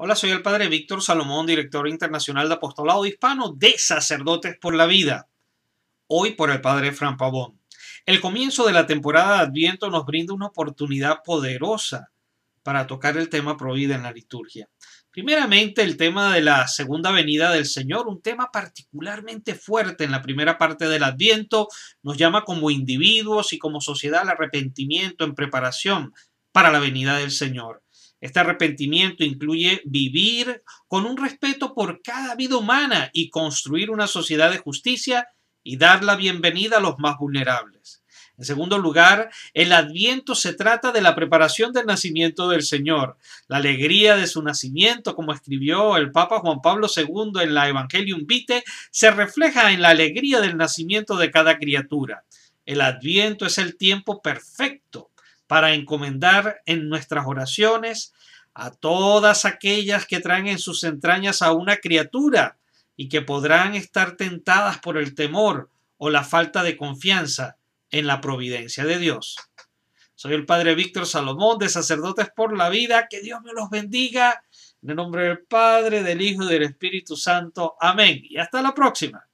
Hola, soy el padre Víctor Salomón, director internacional de Apostolado Hispano de Sacerdotes por la Vida. Hoy por el padre Fran Pavón. El comienzo de la temporada de Adviento nos brinda una oportunidad poderosa para tocar el tema provida en la liturgia. Primeramente, el tema de la segunda venida del Señor, un tema particularmente fuerte en la primera parte del Adviento, nos llama como individuos y como sociedad al arrepentimiento en preparación para la venida del Señor. Este arrepentimiento incluye vivir con un respeto por cada vida humana y construir una sociedad de justicia y dar la bienvenida a los más vulnerables. En segundo lugar, el adviento se trata de la preparación del nacimiento del Señor, la alegría de su nacimiento, como escribió el Papa Juan Pablo II en la Evangelium Vitae, se refleja en la alegría del nacimiento de cada criatura. El adviento es el tiempo perfecto para encomendar en nuestras oraciones a todas aquellas que traen en sus entrañas a una criatura y que podrán estar tentadas por el temor o la falta de confianza en la providencia de Dios. Soy el Padre Víctor Salomón de Sacerdotes por la Vida. Que Dios me los bendiga. En el nombre del Padre, del Hijo y del Espíritu Santo. Amén. Y hasta la próxima.